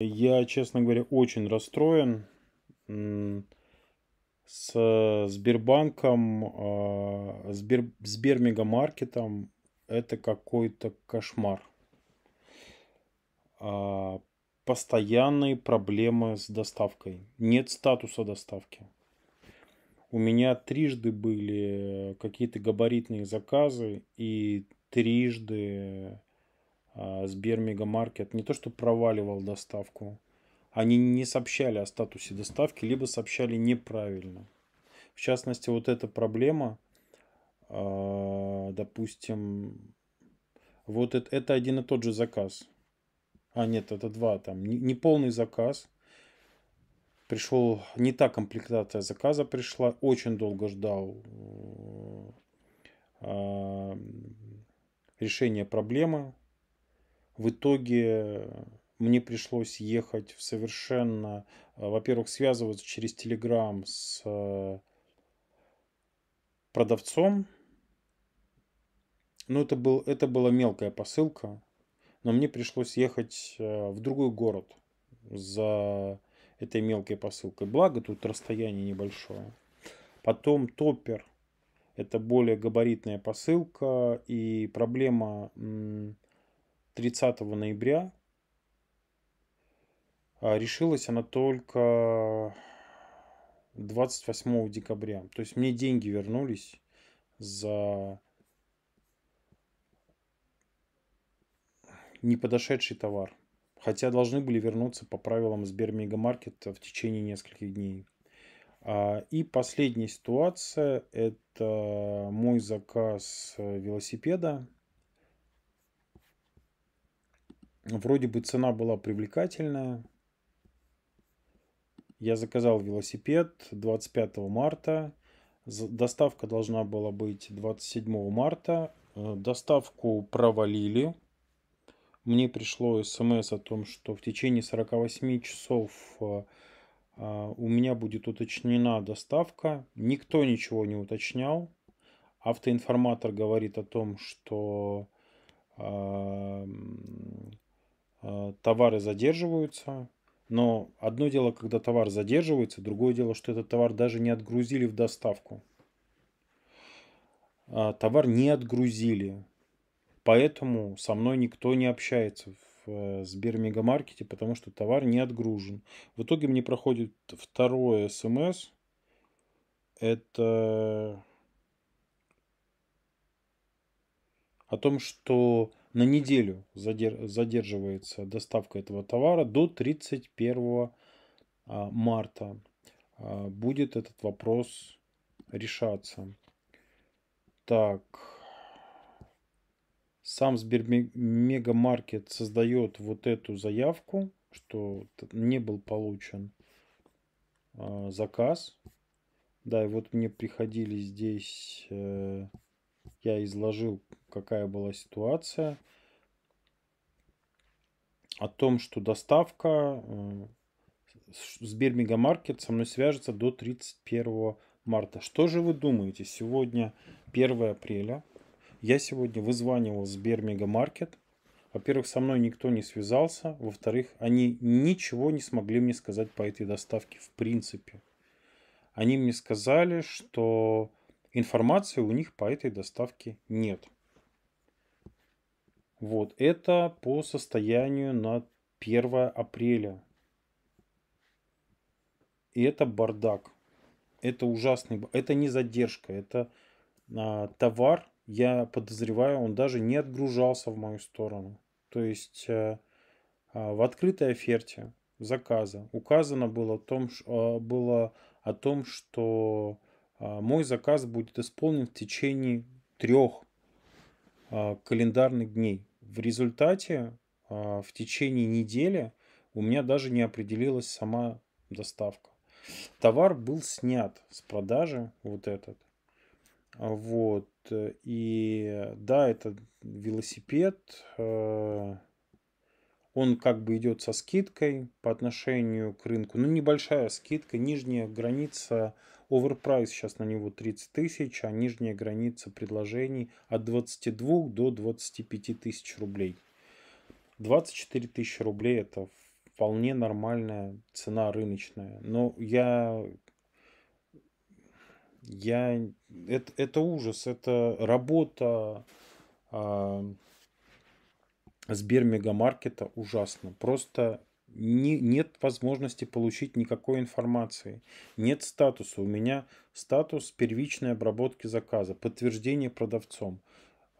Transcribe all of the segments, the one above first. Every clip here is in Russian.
Я, честно говоря, очень расстроен. С Сбербанком, а, Сбер, Сбермегамаркетом это какой-то кошмар. А, постоянные проблемы с доставкой. Нет статуса доставки. У меня трижды были какие-то габаритные заказы и трижды а, Сбер Мегамаркет не то что проваливал доставку, они не сообщали о статусе доставки, либо сообщали неправильно. В частности, вот эта проблема, а, допустим, вот это, это один и тот же заказ. А, нет, это два там. Неполный заказ. Пришел, не та комплектация заказа пришла. Очень долго ждал а, решения проблемы. В итоге мне пришлось ехать в совершенно, э, во-первых, связываться через Телеграм с э, продавцом. Ну, это, был, это была мелкая посылка, но мне пришлось ехать э, в другой город за этой мелкой посылкой. Благо, тут расстояние небольшое. Потом топпер. Это более габаритная посылка. И проблема 30 ноября. А решилась она только 28 декабря. То есть мне деньги вернулись за не подошедший товар. Хотя должны были вернуться по правилам Сбермегамаркета в течение нескольких дней. А, и последняя ситуация – это мой заказ э, велосипеда Вроде бы цена была привлекательная. Я заказал велосипед 25 марта. Доставка должна была быть 27 марта. Э, доставку провалили. Мне пришло смс о том, что в течение 48 часов э, э, у меня будет уточнена доставка. Никто ничего не уточнял. Автоинформатор говорит о том, что Э, товары задерживаются, но одно дело, когда товар задерживается, другое дело, что этот товар даже не отгрузили в доставку. А, товар не отгрузили, поэтому со мной никто не общается в э, Сбермегамаркете, потому что товар не отгружен. В итоге мне проходит второе смс. Эм Это о том, что на неделю задерживается доставка этого товара до 31 а, марта. А, будет этот вопрос решаться. Так. Сам Сбермегамаркет создает вот эту заявку, что не был получен а, заказ. Да, и вот мне приходили здесь э, я изложил, какая была ситуация, о том, что доставка э, с Бирмига Маркет со мной свяжется до 31 марта. Что же вы думаете? Сегодня 1 апреля. Я сегодня вызванивал с Бермига Маркет. Во-первых, со мной никто не связался. Во-вторых, они ничего не смогли мне сказать по этой доставке в принципе. Они мне сказали, что информации у них по этой доставке нет. Вот это по состоянию на 1 апреля. И это бардак. Это ужасный, это не задержка, это а, товар, я подозреваю, он даже не отгружался в мою сторону. То есть а, а, в открытой оферте заказа указано было о том, что, а, было о том, что а, мой заказ будет исполнен в течение трех а, календарных дней. В результате а, в течение недели у меня даже не определилась сама доставка. Товар был снят с продажи, вот этот. Вот. И да, это велосипед. Э, он как бы идет со скидкой по отношению к рынку. Ну, небольшая скидка. Нижняя граница Оверпрайс сейчас на него 30 тысяч, а нижняя граница предложений от 22 до 25 тысяч рублей. 24 тысячи рублей это вполне нормальная цена рыночная. Но я... Я... Это, это ужас, это работа э, а, Сбермегамаркета ужасно. Просто не, нет возможности получить никакой информации, нет статуса. У меня статус первичной обработки заказа, подтверждение продавцом.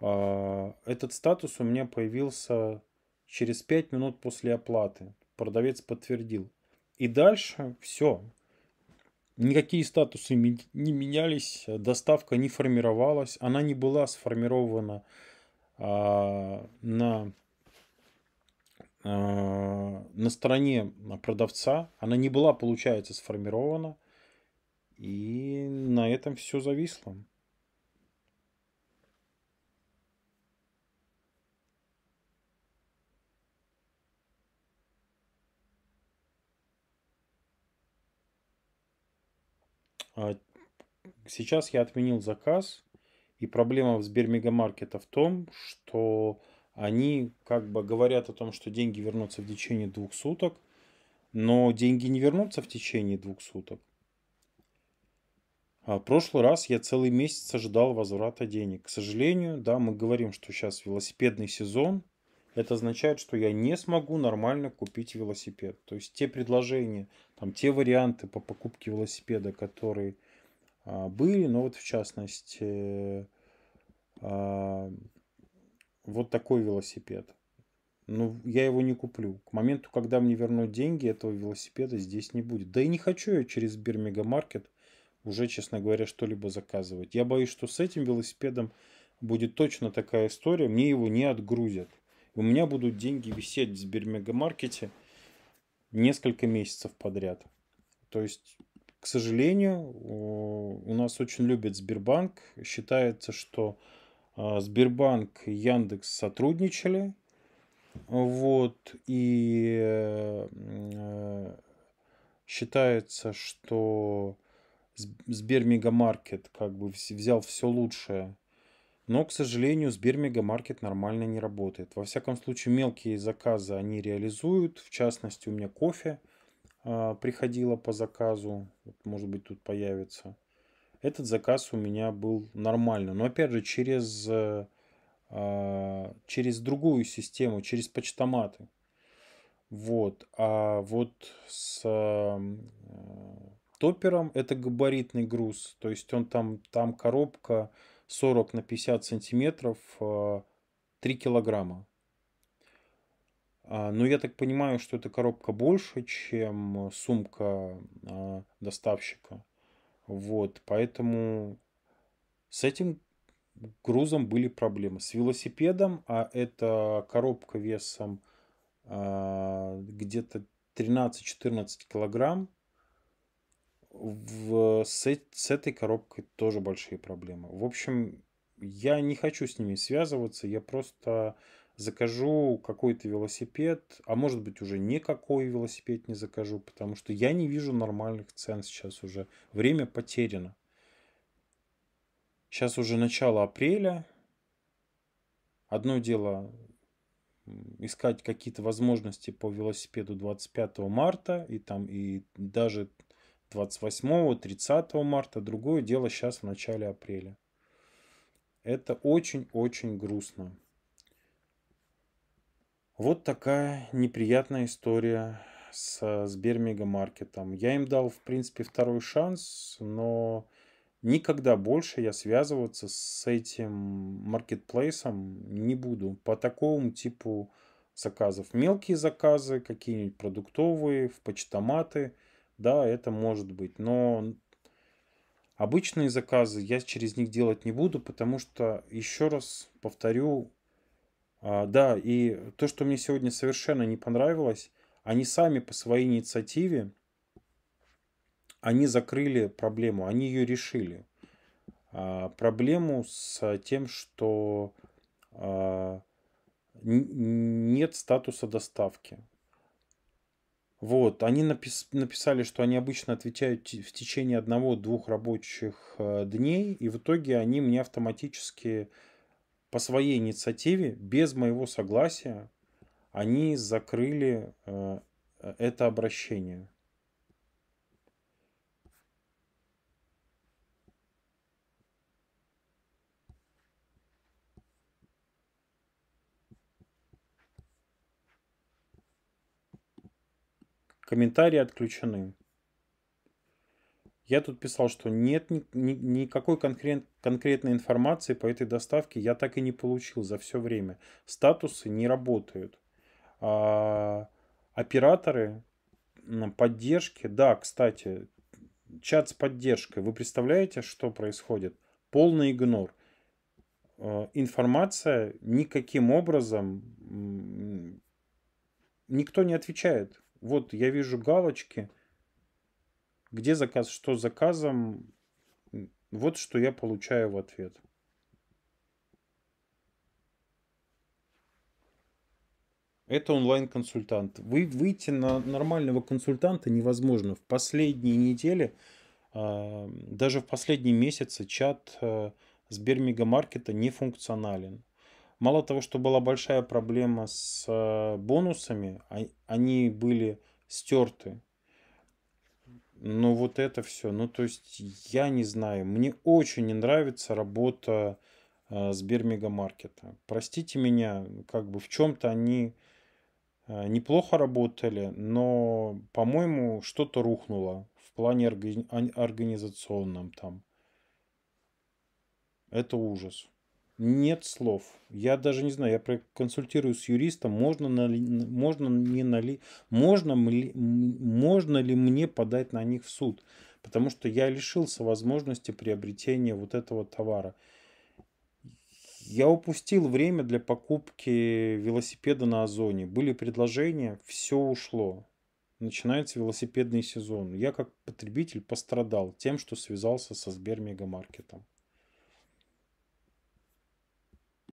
А, этот статус у меня появился через 5 минут после оплаты. Продавец подтвердил. И дальше все. Никакие статусы не менялись, доставка не формировалась, она не была сформирована а, на а, на стороне а, продавца, она не была, получается, сформирована, и на этом все зависло. А, сейчас я отменил заказ, и проблема в Сбермегамаркета в том, что они как бы говорят о том, что деньги вернутся в течение двух суток, но деньги не вернутся в течение двух суток. А прошлый раз я целый месяц ожидал возврата денег. К сожалению, да, мы говорим, что сейчас велосипедный сезон. Это означает, что я не смогу нормально купить велосипед. То есть те предложения, там, те варианты по покупке велосипеда, которые а, были, но вот в частности а, вот такой велосипед. Ну, я его не куплю. К моменту, когда мне вернут деньги, этого велосипеда здесь не будет. Да и не хочу я через Бирмегамаркет уже, честно говоря, что-либо заказывать. Я боюсь, что с этим велосипедом будет точно такая история. Мне его не отгрузят. У меня будут деньги висеть в Сбермегамаркете несколько месяцев подряд. То есть, к сожалению, у нас очень любят Сбербанк. Считается, что а, Сбербанк, Яндекс сотрудничали. Вот, и э, считается, что Сбермегамаркет как бы взял все лучшее. Но, к сожалению, Сбермегамаркет нормально не работает. Во всяком случае, мелкие заказы они реализуют. В частности, у меня кофе а, приходило по заказу. может быть, тут появится. Этот заказ у меня был нормально. Но опять же, через, э, э, через другую систему, через почтоматы. Вот. А вот с э, топером это габаритный груз. То есть он там, там коробка 40 на 50 сантиметров, 3 килограмма. А, Но ну, я так понимаю, что эта коробка больше, чем сумка доставщика. Вот, поэтому с этим грузом были проблемы. С велосипедом, а это коробка весом э, где-то 13-14 килограмм, в, с, с этой коробкой тоже большие проблемы. В общем, я не хочу с ними связываться, я просто закажу какой-то велосипед, а может быть уже никакой велосипед не закажу, потому что я не вижу нормальных цен сейчас уже. Время потеряно. Сейчас уже начало апреля. Одно дело искать какие-то возможности по велосипеду 25 марта и там и даже 28-30 марта. Другое дело сейчас в начале апреля. Это очень-очень грустно. Вот такая неприятная история с Сбермегамаркетом. Я им дал, в принципе, второй шанс, но никогда больше я связываться с этим маркетплейсом не буду по такому типу заказов. Мелкие заказы, какие-нибудь продуктовые, в почтоматы, да, это может быть. Но обычные заказы я через них делать не буду, потому что, еще раз повторю, а, да, и то, что мне сегодня совершенно не понравилось, они сами по своей инициативе, они закрыли проблему, они ее решили. А, проблему с тем, что а, нет статуса доставки. Вот, они напис написали, что они обычно отвечают в течение одного-двух рабочих э, дней, и в итоге они мне автоматически по своей инициативе, без моего согласия, они закрыли э, это обращение. Комментарии отключены. Я тут писал, что нет ни, ни, никакой конкрет, конкретной информации по этой доставке я так и не получил за все время. Статусы не работают. А, операторы поддержки, да, кстати, чат с поддержкой. Вы представляете, что происходит? Полный игнор. Э, информация никаким образом никто не отвечает. Вот я вижу галочки где заказ, что заказом, вот что я получаю в ответ. Это онлайн-консультант. Вы, выйти на нормального консультанта невозможно. В последние недели, а, даже в последние месяцы чат а, Сбермегамаркета не функционален. Мало того, что была большая проблема с а, бонусами, они были стерты но ну, вот это все, ну то есть я не знаю, мне очень не нравится работа э, Сбермегамаркета. Простите меня, как бы в чем-то они э, неплохо работали, но, по-моему, что-то рухнуло в плане органи- организационном там. Это ужас. Нет слов. Я даже не знаю, я проконсультирую с юристом, можно, нали, можно, не нали, можно, ли, можно ли мне подать на них в суд. Потому что я лишился возможности приобретения вот этого товара. Я упустил время для покупки велосипеда на Озоне. Были предложения, все ушло. Начинается велосипедный сезон. Я как потребитель пострадал тем, что связался со Сбермегамаркетом.